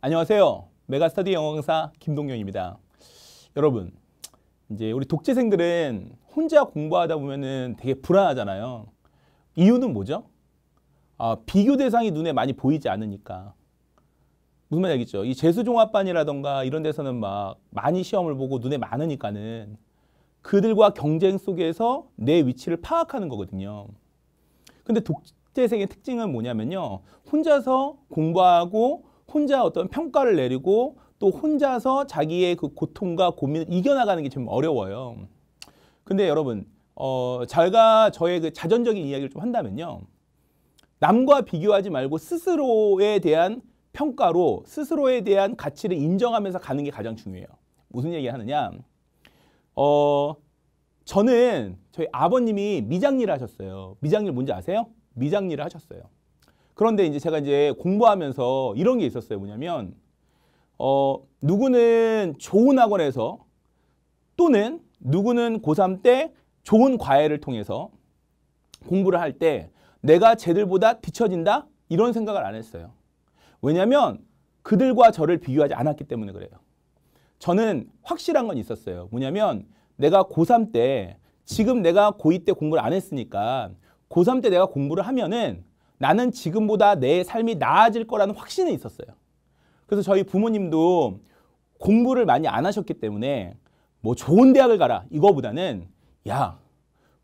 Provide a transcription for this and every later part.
안녕하세요. 메가스터디 영어 강사 김동경입니다. 여러분, 이제 우리 독재생들은 혼자 공부하다 보면은 되게 불안하잖아요. 이유는 뭐죠? 아, 비교 대상이 눈에 많이 보이지 않으니까. 무슨 말 알겠죠? 이 재수종합반이라던가 이런 데서는 막 많이 시험을 보고 눈에 많으니까는 그들과 경쟁 속에서 내 위치를 파악하는 거거든요. 근데 독재생의 특징은 뭐냐면요. 혼자서 공부하고 혼자 어떤 평가를 내리고 또 혼자서 자기의 그 고통과 고민을 이겨나가는 게 좀 어려워요. 근데 여러분, 어, 제가 저의 그 자전적인 이야기를 좀 한다면요. 남과 비교하지 말고 스스로에 대한 평가로 스스로에 대한 가치를 인정하면서 가는 게 가장 중요해요. 무슨 얘기 하느냐. 어, 저는 저희 아버님이 미장일을 하셨어요. 미장일 뭔지 아세요? 미장일을 하셨어요. 그런데 이제 제가 이제 공부하면서 이런 게 있었어요. 뭐냐면 어 누구는 좋은 학원에서 또는 누구는 고3 때 좋은 과외를 통해서 공부를 할 때 내가 쟤들보다 뒤처진다? 이런 생각을 안 했어요. 왜냐면 그들과 저를 비교하지 않았기 때문에 그래요. 저는 확실한 건 있었어요. 뭐냐면 내가 고3 때 지금 내가 고2 때 공부를 안 했으니까 고3 때 내가 공부를 하면은 나는 지금보다 내 삶이 나아질 거라는 확신이 있었어요. 그래서 저희 부모님도 공부를 많이 안 하셨기 때문에 뭐 좋은 대학을 가라 이거보다는 야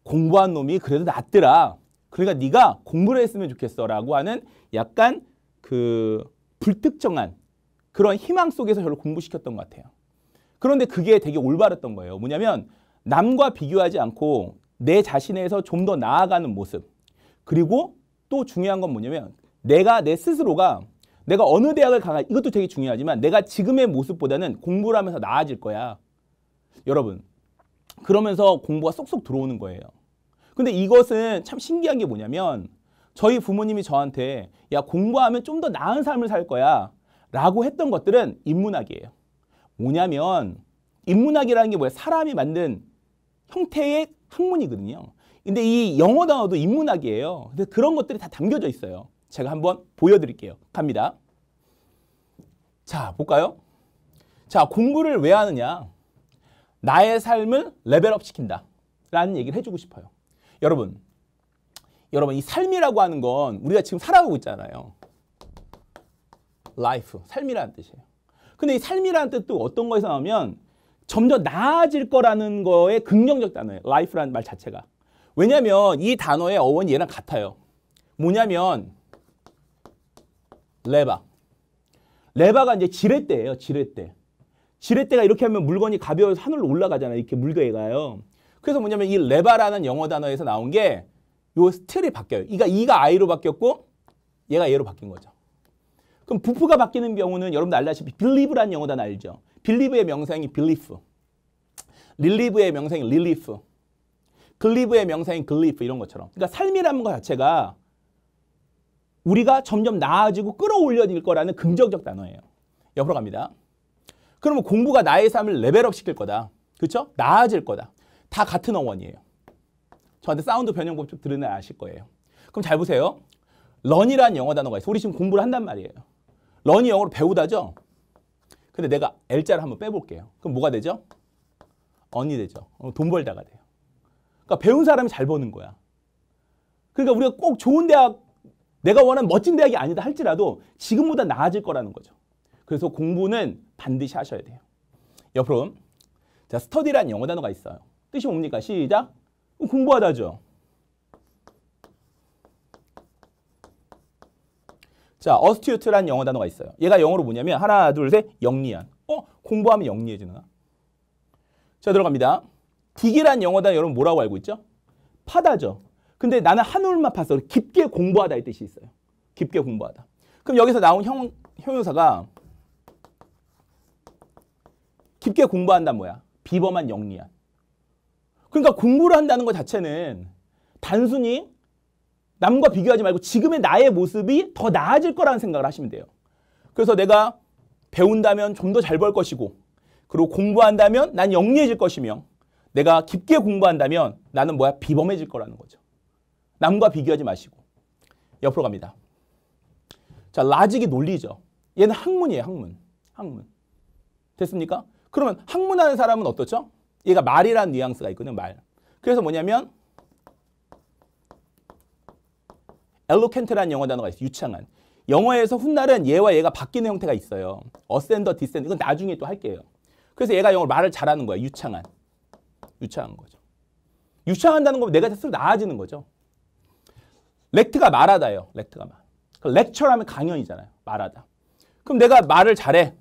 공부한 놈이 그래도 낫더라. 그러니까 네가 공부를 했으면 좋겠어라고 하는 약간 그 불특정한 그런 희망 속에서 저를 공부시켰던 것 같아요. 그런데 그게 되게 올바랐던 거예요. 뭐냐면 남과 비교하지 않고 내 자신에서 좀 더 나아가는 모습 그리고 또 중요한 건 뭐냐면 내가 내 스스로가 내가 어느 대학을 가가 이것도 되게 중요하지만 내가 지금의 모습보다는 공부를 하면서 나아질 거야. 여러분 그러면서 공부가 쏙쏙 들어오는 거예요. 근데 이것은 참 신기한 게 뭐냐면 저희 부모님이 저한테 야 공부하면 좀 더 나은 삶을 살 거야 라고 했던 것들은 인문학이에요. 뭐냐면 인문학이라는 게 뭐야 사람이 만든 형태의 학문이거든요. 근데 이 영어 단어도 인문학이에요. 근데 그런 것들이 다 담겨져 있어요. 제가 한번 보여드릴게요. 갑니다. 자, 볼까요? 자, 공부를 왜 하느냐? 나의 삶을 레벨업 시킨다. 라는 얘기를 해주고 싶어요. 여러분, 여러분, 이 삶이라고 하는 건 우리가 지금 살아가고 있잖아요. life, 삶이라는 뜻이에요. 근데 이 삶이라는 뜻도 어떤 거에서 나오면 점점 나아질 거라는 거에 긍정적 단어예요. life라는 말 자체가. 왜냐하면 이 단어의 어원이 얘랑 같아요. 뭐냐면 레바. 레바가 이제 지렛대예요. 지렛대. 지렛대가 이렇게 하면 물건이 가벼워서 하늘로 올라가잖아요. 이렇게 물개가요. 그래서 뭐냐면 이 레바라는 영어 단어에서 나온 게 요 스틸이 바뀌어요. 이가 이가 I로 바뀌었고 얘가 얘로 바뀐 거죠. 그럼 부프가 바뀌는 경우는 여러분들 알다시피 believe라는 영어 단어 알죠. believe의 명사형이 belief. relieve의 명사형이 relief. 글리브의 명사인 글리프 이런 것처럼. 그러니까 삶이라는 것 자체가 우리가 점점 나아지고 끌어올려질 거라는 긍정적 단어예요. 옆으로 갑니다. 그러면 공부가 나의 삶을 레벨업 시킬 거다. 그렇죠? 나아질 거다. 다 같은 어원이에요. 저한테 사운드 변형법 좀 들으면 아실 거예요. 그럼 잘 보세요. 런이라는 영어 단어가 있어요. 우리 지금 공부를 한단 말이에요. 런이 영어로 배우다죠? 근데 내가 L자를 한번 빼볼게요. 그럼 뭐가 되죠? 언니 되죠. 어, 돈 벌다가 돼요. 그러니까 배운 사람이 잘 버는 거야. 그러니까 우리가 꼭 좋은 대학, 내가 원하는 멋진 대학이 아니다 할지라도 지금보다 나아질 거라는 거죠. 그래서 공부는 반드시 하셔야 돼요. 옆으로. 자, 스터디라 영어 단어가 있어요. 뜻이 뭡니까? 시작. 어, 공부하다죠. 자, 어스튜트라 영어 단어가 있어요. 얘가 영어로 뭐냐면 하나, 둘, 셋, 영리한. 어? 공부하면 영리해지나? 자, 들어갑니다. 디게란 영어다 여러분 뭐라고 알고 있죠? 파다죠. 근데 나는 한올만 파서 깊게 공부하다 이 뜻이 있어요. 깊게 공부하다. 그럼 여기서 나온 형, 형용사가 깊게 공부한다 뭐야? 비범한 영리한. 그러니까 공부를 한다는 것 자체는 단순히 남과 비교하지 말고 지금의 나의 모습이 더 나아질 거라는 생각을 하시면 돼요. 그래서 내가 배운다면 좀 더 잘 벌 것이고 그리고 공부한다면 난 영리해질 것이며 내가 깊게 공부한다면 나는 뭐야? 비범해질 거라는 거죠. 남과 비교하지 마시고. 옆으로 갑니다. 자, 라직이 논리죠. 얘는 학문이에요, 학문. 학문. 됐습니까? 그러면 학문하는 사람은 어떻죠? 얘가 말이라는 뉘앙스가 있거든요, 말. 그래서 뭐냐면 엘로켄트라는 영어 단어가 있어요. 유창한. 영어에서 훗날은 얘와 얘가 바뀌는 형태가 있어요. 어센더, 디센더. 이건 나중에 또 할게요. 그래서 얘가 영어로 말을 잘하는 거예요. 유창한. 유창한 거죠. 유창한다는 건 내가 스스로 나아지는 거죠. 렉트가 말하다요 렉트가 말. 그 렉처라면 강연이잖아요. 말하다. 그럼 내가 말을 잘해.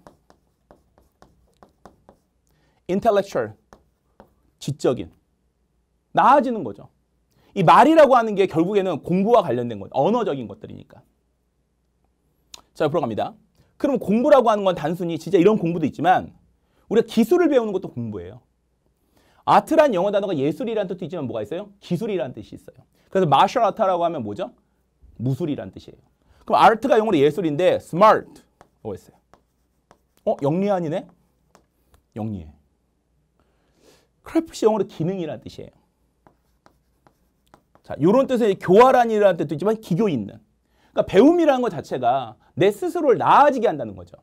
intellectual, 지적인. 나아지는 거죠. 이 말이라고 하는 게 결국에는 공부와 관련된 거 언어적인 것들이니까. 자, 옆으로 갑니다. 그럼 공부라고 하는 건 단순히 진짜 이런 공부도 있지만 우리가 기술을 배우는 것도 공부예요. 아트란 영어 단어가 예술이란 뜻도 있지만 뭐가 있어요? 기술이란 뜻이 있어요. 그래서 마셜 아타라고 하면 뭐죠? 무술이란 뜻이에요. 그럼 아트가 영어로 예술인데 smart 뭐가 있어요? 어? 영리 아니네? 영리해. 크래프시 영어로 기능이란 뜻이에요. 자, 이런 뜻의 교활한이라는 뜻도 있지만 기교 있는. 그러니까 배움이라는 것 자체가 내 스스로를 나아지게 한다는 거죠.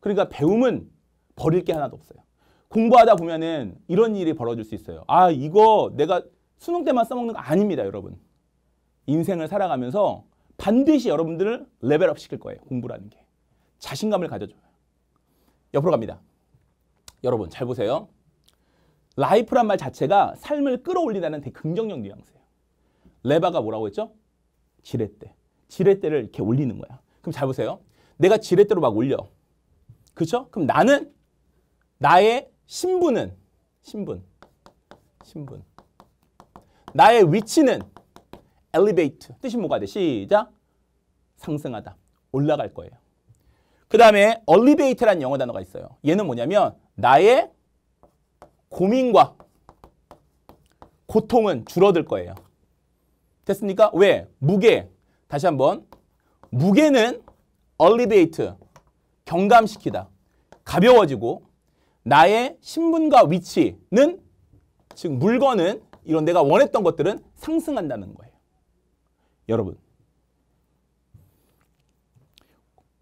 그러니까 배움은 버릴 게 하나도 없어요. 공부하다 보면은 이런 일이 벌어질 수 있어요. 아, 이거 내가 수능 때만 써먹는 거 아닙니다, 여러분. 인생을 살아가면서 반드시 여러분들을 레벨업 시킬 거예요. 공부라는 게. 자신감을 가져줘요. 옆으로 갑니다. 여러분, 잘 보세요. 라이프란 말 자체가 삶을 끌어올리다는 되게 긍정적 뉘앙스예요. 레바가 뭐라고 했죠? 지렛대. 지렛대를 이렇게 올리는 거야. 그럼 잘 보세요. 내가 지렛대로 막 올려. 그렇죠? 그럼 나는 나의 신분은 신분 신분 나의 위치는 elevate 뜻이 뭐가 돼? 시작 상승하다 올라갈 거예요. 그 다음에 elevate라는 영어 단어가 있어요. 얘는 뭐냐면 나의 고민과 고통은 줄어들 거예요. 됐습니까? 왜? 무게. 다시 한번. 무게는 elevate, 경감시키다. 가벼워지고 나의 신분과 위치는 즉 물건은 이런 내가 원했던 것들은 상승한다는 거예요. 여러분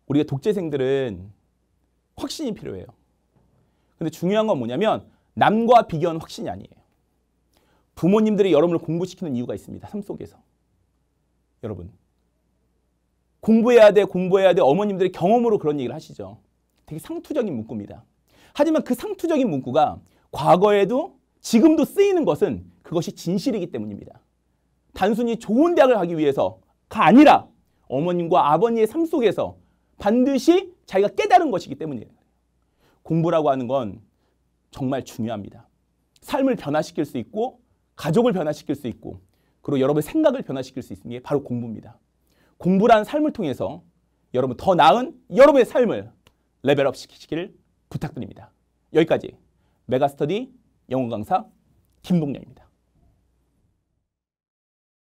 우리가 독재생들은 확신이 필요해요. 근데 중요한 건 뭐냐면 남과 비교한 확신이 아니에요. 부모님들이 여러분을 공부시키는 이유가 있습니다. 삶 속에서. 여러분 공부해야 돼 공부해야 돼 어머님들이 경험으로 그런 얘기를 하시죠. 되게 상투적인 문구입니다. 하지만 그 상투적인 문구가 과거에도 지금도 쓰이는 것은 그것이 진실이기 때문입니다. 단순히 좋은 대학을 가기 위해서가 아니라 어머님과 아버님의 삶 속에서 반드시 자기가 깨달은 것이기 때문이에요. 공부라고 하는 건 정말 중요합니다. 삶을 변화시킬 수 있고 가족을 변화시킬 수 있고 그리고 여러분의 생각을 변화시킬 수 있는 게 바로 공부입니다. 공부란 삶을 통해서 여러분 더 나은 여러분의 삶을 레벨업 시키시기를 부탁드립니다. 여기까지 메가스터디 영어 강사 김동영입니다.